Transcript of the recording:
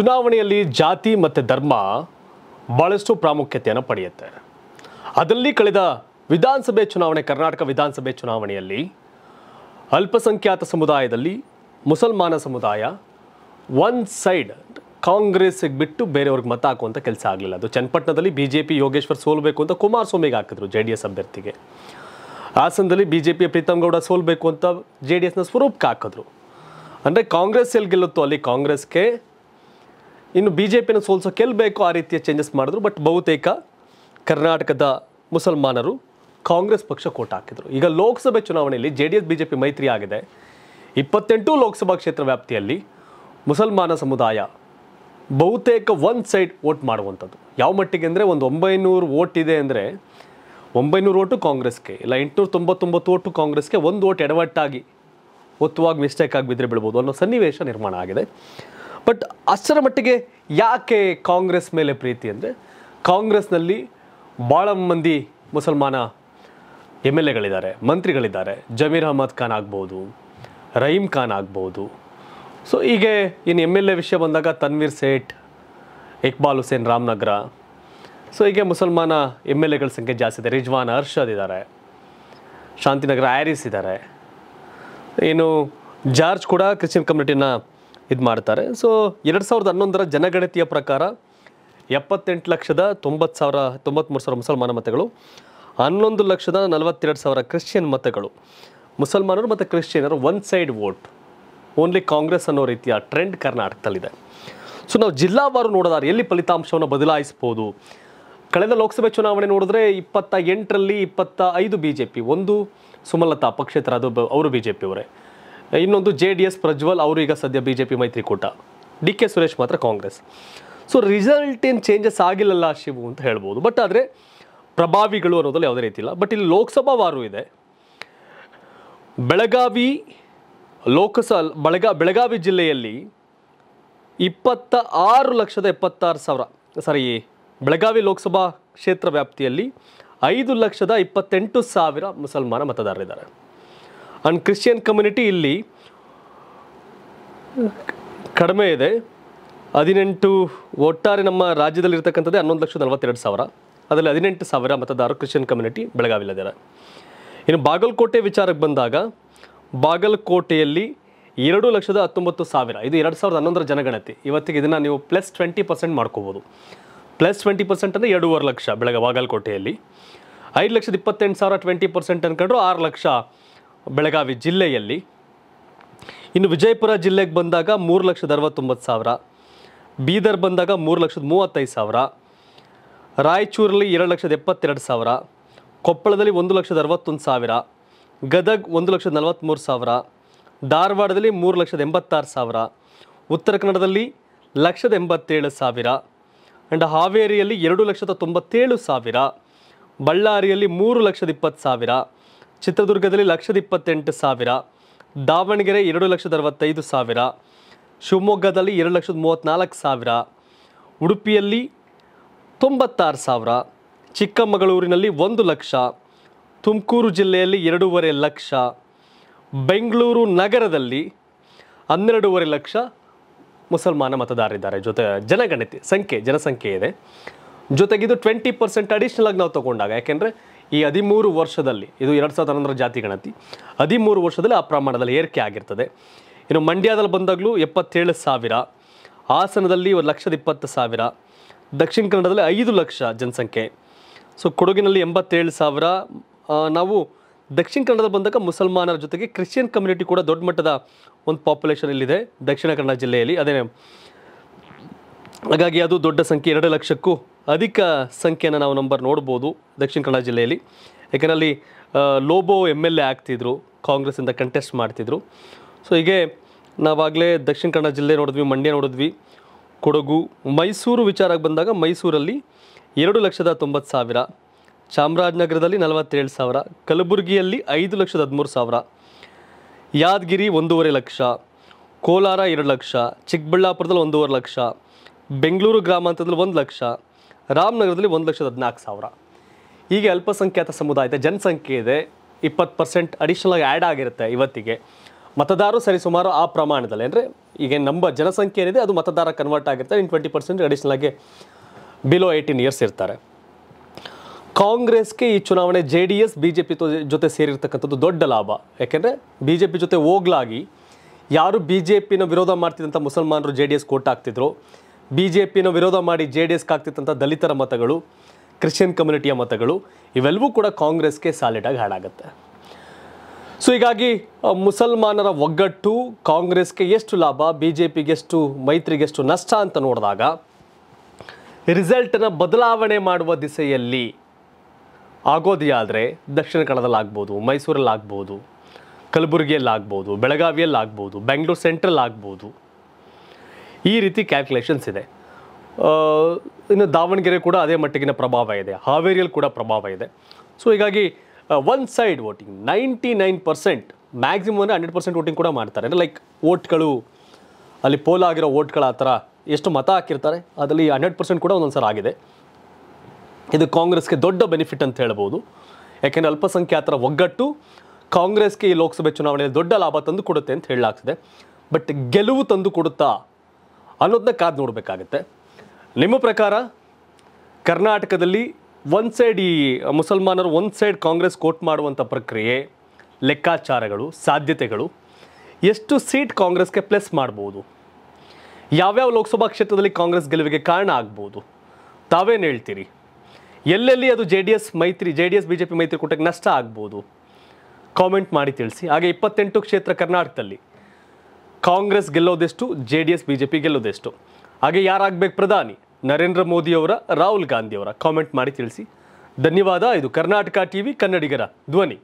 ಚುನಾವಣೆಯಲ್ಲಿ ಜಾತಿ ಮತ್ತು ಧರ್ಮ ಭಾಳಷ್ಟು ಪ್ರಾಮುಖ್ಯತೆಯನ್ನು ಪಡೆಯುತ್ತೆ ಅದರಲ್ಲಿ ಕಳೆದ ವಿಧಾನಸಭೆ ಚುನಾವಣೆ ಕರ್ನಾಟಕ ವಿಧಾನಸಭೆ ಚುನಾವಣೆಯಲ್ಲಿ ಅಲ್ಪಸಂಖ್ಯಾತ ಸಮುದಾಯದಲ್ಲಿ ಮುಸಲ್ಮಾನ ಸಮುದಾಯ ಒನ್ ಸೈಡ್ ಕಾಂಗ್ರೆಸ್ಗೆ ಬಿಟ್ಟು ಬೇರೆಯವ್ರಿಗೆ ಮತ ಹಾಕುವಂಥ ಕೆಲಸ ಆಗಲಿಲ್ಲ ಅದು ಚನ್ನಪಟ್ಟಣದಲ್ಲಿ ಬಿ ಜೆ ಪಿ ಯೋಗೇಶ್ವರ್ ಸೋಲಬೇಕು ಅಂತ ಕುಮಾರಸ್ವಾಮಿಗೆ ಹಾಕಿದ್ರು ಜೆ ಡಿ ಎಸ್ ಅಭ್ಯರ್ಥಿಗೆ ಹಾಸನದಲ್ಲಿ ಬಿ ಜೆ ಪಿಯ ಪ್ರೀತಮ್ ಗೌಡ ಸೋಲಬೇಕು ಅಂತ ಜೆ ಡಿ ಎಸ್ನ ಸ್ವರೂಪಕ್ಕೆ ಹಾಕಿದ್ರು ಅಂದರೆ ಕಾಂಗ್ರೆಸ್ ಎಲ್ಲಿ ಗೆಲ್ಲುತ್ತೋ ಅಲ್ಲಿ ಕಾಂಗ್ರೆಸ್ಗೆ ಇನ್ನು ಬಿ ಜೆ ಪಿನ ಸೋಲ್ಸೋ ಗೆಲ್ಲಬೇಕು ಆ ರೀತಿಯ ಚೇಂಜಸ್ ಮಾಡಿದ್ರು ಬಟ್ ಬಹುತೇಕ ಕರ್ನಾಟಕದ ಮುಸಲ್ಮಾನರು ಕಾಂಗ್ರೆಸ್ ಪಕ್ಷ ಕೋಟ್ ಹಾಕಿದರು ಈಗ ಲೋಕಸಭೆ ಚುನಾವಣೆಯಲ್ಲಿ J D S B J P ಮೈತ್ರಿ ಆಗಿದೆ ಇಪ್ಪತ್ತೆಂಟು ಲೋಕಸಭಾ ಕ್ಷೇತ್ರ ವ್ಯಾಪ್ತಿಯಲ್ಲಿ ಮುಸಲ್ಮಾನ ಸಮುದಾಯ ಬಹುತೇಕ ಒನ್ ಸೈಡ್ ವೋಟ್ ಮಾಡುವಂಥದ್ದು ಯಾವ ಮಟ್ಟಿಗೆ ಅಂದರೆ ಒಂದು ಒಂಬೈನೂರು ವೋಟ್ ಇದೆ ಅಂದರೆ ಒಂಬೈನೂರು ಓಟು ಕಾಂಗ್ರೆಸ್ಗೆ ಇಲ್ಲ ಎಂಟುನೂರ ತೊಂಬತ್ತೊಂಬತ್ತು ಓಟು ಕಾಂಗ್ರೆಸ್ಗೆ ಒಂದು ಓಟ್ ಎಡವಟ್ಟಾಗಿ ಒತ್ತುವಾಗಿ ಮಿಸ್ಟೇಕ್ ಆಗಿ ಬಿದ್ದರೆ ಬಿಡ್ಬೋದು ಅನ್ನೋ ಸನ್ನಿವೇಶ ನಿರ್ಮಾಣ ಆಗಿದೆ ಬಟ್ ಅಷ್ಟರ ಮಟ್ಟಿಗೆ ಯಾಕೆ ಕಾಂಗ್ರೆಸ್ ಮೇಲೆ ಪ್ರೀತಿ ಅಂದರೆ ಕಾಂಗ್ರೆಸ್ನಲ್ಲಿ ಭಾಳ ಮಂದಿ ಮುಸಲ್ಮಾನ ಎಮ್ ಎಲ್ ಎಗಳಿದ್ದಾರೆ ಮಂತ್ರಿಗಳಿದ್ದಾರೆ ಜಮೀರ್ ಅಹಮದ್ ಖಾನ್ ಆಗ್ಬೋದು ರಹೀಮ್ ಖಾನ್ ಆಗ್ಬೋದು ಸೊ ಹೀಗೆ ಇನ್ನು ಎಮ್ ಎಲ್ ಎ ವಿಷಯ ಬಂದಾಗ ತನ್ವೀರ್ ಸೇಠ್ ಇಕ್ಬಾಲ್ ಹುಸೇನ್ ರಾಮನಗರ ಸೊ ಹೀಗೆ ಮುಸಲ್ಮಾನ ಎಮ್ ಎಲ್ ಎಗಳ ಸಂಖ್ಯೆ ಜಾಸ್ತಿ ಇದೆ ರಿಜ್ವಾನ್ ಅರ್ಷದ್ ಇದ್ದಾರೆ ಶಾಂತಿನಗರ ಆ್ಯರಿಸ್ ಇದ್ದಾರೆ ಏನು ಜಾರ್ಜ್ ಕೂಡ ಕ್ರಿಶ್ಚಿಯನ್ ಕಮ್ಯುನಿಟಿನ ಇದು ಮಾಡ್ತಾರೆ ಸೊ ಎರಡು ಸಾವಿರದ ಹನ್ನೊಂದರ ಜನಗಣತಿಯ ಪ್ರಕಾರ ಎಪ್ಪತ್ತೆಂಟು ಲಕ್ಷದ ತೊಂಬತ್ತು ಸಾವಿರ ತೊಂಬತ್ತ್ಮೂರು ಸಾವಿರ ಮುಸಲ್ಮಾನ ಮತಗಳು ಹನ್ನೊಂದು ಲಕ್ಷದ ನಲವತ್ತೆರಡು ಸಾವಿರ ಕ್ರಿಶ್ಚಿಯನ್ ಮತಗಳು ಮುಸಲ್ಮಾನರು ಮತ್ತು ಕ್ರಿಶ್ಚಿಯನರು one side vote only Congress ಅನ್ನೋ ರೀತಿಯ ಟ್ರೆಂಡ್ ಕರ್ನಾಟಕದಲ್ಲಿದೆ ಸೊ ನಾವು ಜಿಲ್ಲಾವಾರು ನೋಡೋದಾದ್ರೆ ಎಲ್ಲಿ ಫಲಿತಾಂಶವನ್ನು ಬದಲಾಯಿಸ್ಬೋದು ಕಳೆದ ಲೋಕಸಭೆ ಚುನಾವಣೆ ನೋಡಿದ್ರೆ ಇಪ್ಪತ್ತ ಎಂಟರಲ್ಲಿ ಇಪ್ಪತ್ತ ಐದು ಬಿ ಜೆ ಪಿ ಒಂದು ಸುಮಲತಾ ಪಕ್ಷೇತರ ಅದು ಅವರು ಬಿ ಜೆ ಅವರೇ ಇನ್ನೊಂದು ಜೆ ಡಿ ಎಸ್ ಪ್ರಜ್ವಲ್ ಅವರು ಈಗ ಸದ್ಯ ಬಿ ಜೆ ಪಿ ಮೈತ್ರಿಕೂಟ ಡಿ ಕೆ ಸುರೇಶ್ ಮಾತ್ರ ಕಾಂಗ್ರೆಸ್ ಸೊ ರಿಸಲ್ಟ್ ಏನು ಚೇಂಜಸ್ ಆಗಿಲ್ಲಲ್ಲ ಶಿವು ಅಂತ ಹೇಳ್ಬೋದು ಬಟ್ ಆದರೆ ಪ್ರಭಾವಿಗಳು ಅನ್ನೋದ್ರಲ್ಲಿ ಯಾವುದೇ ರೀತಿ ಇಲ್ಲ ಬಟ್ ಇಲ್ಲಿ ಲೋಕಸಭಾ ವಾರು ಇದೆ ಬೆಳಗಾವಿ ಲೋಕಸ ಬೆಳಗಾ ಬೆಳಗಾವಿ ಜಿಲ್ಲೆಯಲ್ಲಿ ಇಪ್ಪತ್ತ ಆರು ಲಕ್ಷದ ಎಪ್ಪತ್ತಾರು ಸಾವಿರ ಸಾರಿ ಬೆಳಗಾವಿ ಲೋಕಸಭಾ ಕ್ಷೇತ್ರ ವ್ಯಾಪ್ತಿಯಲ್ಲಿ ಐದು ಲಕ್ಷದ ಇಪ್ಪತ್ತೆಂಟು ಸಾವಿರ ಮುಸಲ್ಮಾನ ಮತದಾರರಿದ್ದಾರೆ ಆ್ಯಂಡ್ ಕ್ರಿಶ್ಚಿಯನ್ ಕಮ್ಯುನಿಟಿ ಇಲ್ಲಿ ಕಡಿಮೆ ಇದೆ ಹದಿನೆಂಟು ಒಟ್ಟಾರೆ ನಮ್ಮ ರಾಜ್ಯದಲ್ಲಿರ್ತಕ್ಕಂಥದ್ದೇ ಹನ್ನೊಂದು ಲಕ್ಷದ ನಲವತ್ತೆರಡು ಸಾವಿರ ಅದರಲ್ಲಿ ಹದಿನೆಂಟು ಸಾವಿರ ಮತದಾರರು ಕ್ರಿಶ್ಚಿಯನ್ ಕಮ್ಯುನಿಟಿ ಬೆಳಗಾವಿಲ್ಲದಿದ್ದಾರೆ ಇನ್ನು ಬಾಗಲಕೋಟೆ ವಿಚಾರಕ್ಕೆ ಬಂದಾಗ ಬಾಗಲಕೋಟೆಯಲ್ಲಿ ಎರಡು ಲಕ್ಷದ ಹತ್ತೊಂಬತ್ತು ಸಾವಿರ ಇದು ಎರಡು ಸಾವಿರದ ಹನ್ನೊಂದರ ಜನಗಣತಿ ಇವತ್ತಿಗೆ ಇದನ್ನು ನೀವು ಪ್ಲಸ್ ಟ್ವೆಂಟಿ ಪರ್ಸೆಂಟ್ ಮಾಡ್ಕೋಬೋದು ಪ್ಲಸ್ ಟ್ವೆಂಟಿ ಪರ್ಸೆಂಟ್ ಅಂದರೆ ಎರಡೂವರೆ ಲಕ್ಷ ಬೆಳಗ್ಗೆ ಬಾಗಲಕೋಟೆಯಲ್ಲಿ ಐದು ಲಕ್ಷದ ಇಪ್ಪತ್ತೆಂಟು ಸಾವಿರ ಟ್ವೆಂಟಿ ಪರ್ಸೆಂಟ್ ಅಂದ್ಕೊಂಡ್ರು ಆರು ಲಕ್ಷ ಬೆಳಗಾವಿ ಜಿಲ್ಲೆಯಲ್ಲಿ ಇನ್ನು ವಿಜಯಪುರ ಜಿಲ್ಲೆಗೆ ಬಂದಾಗ ಮೂರು ಲಕ್ಷದ ಅರವತ್ತೊಂಬತ್ತು ಸಾವಿರ ಬೀದರ್ ಬಂದಾಗ ಮೂರು ಲಕ್ಷದ ಮೂವತ್ತೈದು ಸಾವಿರ ರಾಯಚೂರಲ್ಲಿ ಎರಡು ಲಕ್ಷದ ಎಪ್ಪತ್ತೆರಡು ಸಾವಿರ ಕೊಪ್ಪಳದಲ್ಲಿ ಒಂದು ಲಕ್ಷದ ಅರವತ್ತೊಂದು ಸಾವಿರ ಗದಗ್ ಒಂದು ಲಕ್ಷದ ನಲವತ್ತ್ಮೂರು ಸಾವಿರ ಧಾರವಾಡದಲ್ಲಿ ಮೂರು ಲಕ್ಷದ ಎಂಬತ್ತಾರು ಸಾವಿರ ಉತ್ತರ ಕನ್ನಡದಲ್ಲಿ ಲಕ್ಷದ ಎಂಬತ್ತೇಳು ಸಾವಿರ ಆ್ಯಂಡ್ ಹಾವೇರಿಯಲ್ಲಿ ಎರಡು ಲಕ್ಷದ ತೊಂಬತ್ತೇಳು ಸಾವಿರ ಬಳ್ಳಾರಿಯಲ್ಲಿ ಮೂರು ಲಕ್ಷದ ಇಪ್ಪತ್ತು ಸಾವಿರ ಚಿತ್ರದುರ್ಗದಲ್ಲಿ ಲಕ್ಷದ ಇಪ್ಪತ್ತೆಂಟು ಸಾವಿರ ದಾವಣಗೆರೆ ಎರಡು ಲಕ್ಷದ ಅರವತ್ತೈದು ಸಾವಿರ ಶಿವಮೊಗ್ಗದಲ್ಲಿ ಎರಡು ಲಕ್ಷದ ಮೂವತ್ತ್ನಾಲ್ಕು ಸಾವಿರ ಉಡುಪಿಯಲ್ಲಿ ತೊಂಬತ್ತಾರು ಸಾವಿರ ಚಿಕ್ಕಮಗಳೂರಿನಲ್ಲಿ ಒಂದು ಲಕ್ಷ ತುಮಕೂರು ಜಿಲ್ಲೆಯಲ್ಲಿ ಎರಡೂವರೆ ಲಕ್ಷ ಬೆಂಗಳೂರು ನಗರದಲ್ಲಿ ಹನ್ನೆರಡೂವರೆ ಲಕ್ಷ ಮುಸಲ್ಮಾನ ಮತದಾರರಿದ್ದಾರೆ ಜೊತೆ ಜನಗಣತಿ ಸಂಖ್ಯೆ ಜನಸಂಖ್ಯೆ ಇದೆ ಜೊತೆಗಿದು ಟ್ವೆಂಟಿ ಪರ್ಸೆಂಟ್ ಅಡಿಷ್ನಲ್ ಆಗಿ ನಾವು ತಗೊಂಡಾಗ ಯಾಕೆಂದರೆ ಈ ಹದಿಮೂರು ವರ್ಷದಲ್ಲಿ ಇದು ಎರಡು ಸಾವಿರದ ಹನ್ನೊಂದರ ಜಾತಿ ಗಣತಿ ಹದಿಮೂರು ವರ್ಷದಲ್ಲಿ ಆ ಪ್ರಮಾಣದಲ್ಲಿ ಏರಿಕೆ ಆಗಿರ್ತದೆ ಇನ್ನು ಮಂಡ್ಯದಲ್ಲಿ ಬಂದಾಗಲೂ ಎಪ್ಪತ್ತೇಳು ಸಾವಿರ ಹಾಸನದಲ್ಲಿ ಒಂದು ಲಕ್ಷದ ಇಪ್ಪತ್ತು ಸಾವಿರ ದಕ್ಷಿಣ ಕನ್ನಡದಲ್ಲಿ ಐದು ಲಕ್ಷ ಜನಸಂಖ್ಯೆ ಸೊ ಕೊಡಗಿನಲ್ಲಿ ಎಂಬತ್ತೇಳು ಸಾವಿರ ನಾವು ದಕ್ಷಿಣ ಕನ್ನಡದಲ್ಲಿ ಬಂದಾಗ ಮುಸಲ್ಮಾನರ ಜೊತೆಗೆ ಕ್ರಿಶ್ಚಿಯನ್ ಕಮ್ಯುನಿಟಿ ಕೂಡ ದೊಡ್ಡ ಮಟ್ಟದ ಒಂದು ಪಾಪ್ಯುಲೇಷನ್ ಇಲ್ಲಿದೆ ದಕ್ಷಿಣ ಕನ್ನಡ ಜಿಲ್ಲೆಯಲ್ಲಿ ಅದೇ ಹಾಗಾಗಿ ಅದು ದೊಡ್ಡ ಸಂಖ್ಯೆ ಎರಡು ಲಕ್ಷಕ್ಕೂ ಅಧಿಕ ಸಂಖ್ಯೆಯನ್ನು ನಾವು ನಂಬರ್ ನೋಡ್ಬೋದು ದಕ್ಷಿಣ ಕನ್ನಡ ಜಿಲ್ಲೆಯಲ್ಲಿ ಯಾಕೆಂದರೆ ಅಲ್ಲಿ ಲೋಬೋ ಎಮ್ ಎಲ್ ಎ ಆಗ್ತಿದ್ರು ಕಾಂಗ್ರೆಸ್ಸಿಂದ ಕಂಟೆಸ್ಟ್ ಮಾಡ್ತಿದ್ರು ಸೊ ಹೀಗೆ ನಾವಾಗಲೇ ದಕ್ಷಿಣ ಕನ್ನಡ ಜಿಲ್ಲೆ ನೋಡಿದ್ವಿ ಮಂಡ್ಯ ನೋಡಿದ್ವಿ ಕೊಡಗು ಮೈಸೂರು ವಿಚಾರಕ್ಕೆ ಬಂದಾಗ ಮೈಸೂರಲ್ಲಿ ಎರಡು ಲಕ್ಷದ ತೊಂಬತ್ತು ಸಾವಿರ ಚಾಮರಾಜನಗರದಲ್ಲಿ ನಲವತ್ತೇಳು ಸಾವಿರ ಕಲಬುರಗಿಯಲ್ಲಿ ಐದು ಲಕ್ಷದ ಹದಿಮೂರು ಸಾವಿರ ಯಾದಗಿರಿ ಒಂದೂವರೆ ಲಕ್ಷ ಕೋಲಾರ ಎರಡು ಲಕ್ಷ ಚಿಕ್ಕಬಳ್ಳಾಪುರದಲ್ಲಿ ಒಂದೂವರೆ ಲಕ್ಷ ಬೆಂಗಳೂರು ಗ್ರಾಮಾಂತರದಲ್ಲಿ ಒಂದು ಲಕ್ಷ ರಾಮನಗರದಲ್ಲಿ ಒಂದು ಲಕ್ಷದ ಹದಿನಾಲ್ಕು ಸಾವಿರ ಹೀಗೆ ಅಲ್ಪಸಂಖ್ಯಾತ ಇದೆ ಜನಸಂಖ್ಯೆ ಇದೆ ಇಪ್ಪತ್ತು ಪರ್ಸೆಂಟ್ ಅಡಿಷನಲ್ ಆಗಿ ಆ್ಯಡ್ ಆಗಿರುತ್ತೆ ಇವತ್ತಿಗೆ ಮತದಾರರು ಸರಿಸುಮಾರು ಆ ಪ್ರಮಾಣದಲ್ಲಿ ಅಂದರೆ ಈಗ ನಮ್ಮ ಜನಸಂಖ್ಯೆ ಏನಿದೆ ಅದು ಮತದಾರ ಕನ್ವರ್ಟ್ ಆಗಿರುತ್ತೆ ಇನ್ ಟ್ವೆಂಟಿ ಪರ್ಸೆಂಟ್ ಅಡಿಷನಲ್ ಆಗಿ ಬಿಲೋ ಏಯ್ಟೀನ್ ಇಯರ್ಸ್ ಇರ್ತಾರೆ ಕಾಂಗ್ರೆಸ್ಗೆ ಈ ಚುನಾವಣೆ J D S B J P ಜೊತೆ ಸೇರಿರ್ತಕ್ಕಂಥದ್ದು ದೊಡ್ಡ ಲಾಭ ಯಾಕೆಂದರೆ ಬಿ ಜೆ ಪಿ ಜೊತೆ ಹೋಗ್ಲಾಗಿ ಯಾರು ಬಿ ಜೆ ಪಿನ ವಿರೋಧ ಮಾಡ್ತಿದ್ದಂಥ ಮುಸಲ್ಮಾನರು ಜೆ ಡಿ ಎಸ್ ಕೋಟ್ ಹಾಕ್ತಿದ್ರು ಬಿ ಜೆ ಪಿನ ವಿರೋಧ ಮಾಡಿ ಜೆ ಡಿ ಎಸ್ಗೆ ಆಗ್ತಿತ್ತಂಥ ದಲಿತರ ಮತಗಳು ಕ್ರಿಶ್ಚಿಯನ್ ಕಮ್ಯುನಿಟಿಯ ಮತಗಳು ಇವೆಲ್ಲವೂ ಕೂಡ ಕಾಂಗ್ರೆಸ್ಗೆ ಸಾಲಿಡಾಗಿ ಹಾಡಾಗುತ್ತೆ ಸೊ ಹೀಗಾಗಿ ಮುಸಲ್ಮಾನರ ಒಗ್ಗಟ್ಟು ಕಾಂಗ್ರೆಸ್ಗೆ ಎಷ್ಟು ಲಾಭ ಬಿ ಜೆ ಪಿಗೆಷ್ಟು ಮೈತ್ರಿಗೆಷ್ಟು ನಷ್ಟ ಅಂತ ನೋಡಿದಾಗ ರಿಸಲ್ಟನ್ನು ಬದಲಾವಣೆ ಮಾಡುವ ದಿಸೆಯಲ್ಲಿ ಆದರೆ ದಕ್ಷಿಣ ಕನ್ನಡದಲ್ಲಾಗ್ಬೋದು ಆಗ್ಬೋದು ಮೈಸೂರಲ್ಲಿ ಆಗ್ಬೋದು ಕಲಬುರಗಿಯಲ್ಲಿ ಆಗ್ಬೋದು ಬೆಳಗಾವಿಯಲ್ಲಿ ಬೆಂಗಳೂರು ಸೆಂಟ್ರಲ್ ಆಗ್ಬೋದು ಈ ರೀತಿ ಕ್ಯಾಲ್ಕುಲೇಷನ್ಸ್ ಇದೆ ಇನ್ನು ದಾವಣಗೆರೆ ಕೂಡ ಅದೇ ಮಟ್ಟಿಗಿನ ಪ್ರಭಾವ ಇದೆ ಹಾವೇರಿಯಲ್ಲಿ ಕೂಡ ಪ್ರಭಾವ ಇದೆ ಸೊ ಹೀಗಾಗಿ one side voting ninety nine percent maximum ಅಂದರೆ ಹಂಡ್ರೆಡ್ ಪರ್ಸೆಂಟ್ ವೋಟಿಂಗ್ ಕೂಡ ಮಾಡ್ತಾರೆ ಅಂದರೆ ಲೈಕ್ ವೋಟ್ಗಳು ಅಲ್ಲಿ ಪೋಲ ಆಗಿರೋ ಆ ಥರ ಎಷ್ಟು ಮತ ಹಾಕಿರ್ತಾರೆ ಅದರಲ್ಲಿ ಹಂಡ್ರೆಡ್ ಪರ್ಸೆಂಟ್ ಕೂಡ ಒಂದೊಂದು ಸಲ ಆಗಿದೆ ಇದು ಕಾಂಗ್ರೆಸ್ಗೆ ದೊಡ್ಡ ಬೆನಿಫಿಟ್ ಅಂತ ಹೇಳ್ಬೋದು ಯಾಕೆಂದರೆ ಅಲ್ಪಸಂಖ್ಯಾತರ ಒಗ್ಗಟ್ಟು ಕಾಂಗ್ರೆಸ್ಗೆ ಈ ಲೋಕಸಭೆ ಚುನಾವಣೆಯಲ್ಲಿ ದೊಡ್ಡ ಲಾಭ ತಂದು ಕೊಡುತ್ತೆ ಅಂತ ಹೇಳಲಾಗ್ತದೆ ಬಟ್ ಗೆಲುವು ತಂದು ಕೊಡುತ್ತಾ ಅನ್ನೋದನ್ನ ಕಾದ್ ನೋಡಬೇಕಾಗತ್ತೆ ನಿಮ್ಮ ಪ್ರಕಾರ ಕರ್ನಾಟಕದಲ್ಲಿ ಒಂದು ಸೈಡ್ ಈ ಮುಸಲ್ಮಾನರು ಒಂದು ಸೈಡ್ ಕಾಂಗ್ರೆಸ್ ಕೋಟ್ ಮಾಡುವಂಥ ಪ್ರಕ್ರಿಯೆ ಲೆಕ್ಕಾಚಾರಗಳು ಸಾಧ್ಯತೆಗಳು ಎಷ್ಟು ಸೀಟ್ ಕಾಂಗ್ರೆಸ್ಗೆ ಪ್ಲಸ್ ಮಾಡ್ಬೋದು ಯಾವ್ಯಾವ ಲೋಕಸಭಾ ಕ್ಷೇತ್ರದಲ್ಲಿ ಕಾಂಗ್ರೆಸ್ ಗೆಲುವಿಗೆ ಕಾರಣ ಆಗ್ಬೋದು ತಾವೇನು ಹೇಳ್ತೀರಿ ಎಲ್ಲೆಲ್ಲಿ ಅದು ಜೆ ಡಿ ಎಸ್ ಮೈತ್ರಿ J D S B J P ಮೈತ್ರಿಕೂಟಕ್ಕೆ ನಷ್ಟ ಆಗ್ಬೋದು ಕಾಮೆಂಟ್ ಮಾಡಿ ತಿಳಿಸಿ ಹಾಗೆ ಇಪ್ಪತ್ತೆಂಟು ಕ್ಷೇತ್ರ ಕರ್ನಾಟಕದಲ್ಲಿ ಕಾಂಗ್ರೆಸ್ ಗೆಲ್ಲೋದೆಷ್ಟು ಜೆ ಡಿ ಎಸ್ ಬಿಜೆಪಿ ಗೆಲ್ಲೋದೆಷ್ಟು ಹಾಗೆ ಯಾರಾಗಬೇಕು ಪ್ರಧಾನಿ ನರೇಂದ್ರ ಮೋದಿಯವರ ರಾಹುಲ್ ಗಾಂಧಿಯವರ ಕಾಮೆಂಟ್ ಮಾಡಿ ತಿಳಿಸಿ ಧನ್ಯವಾದ ಇದು ಕರ್ನಾಟಕ ಟಿವಿ ಕನ್ನಡಿಗರ ಧ್ವನಿ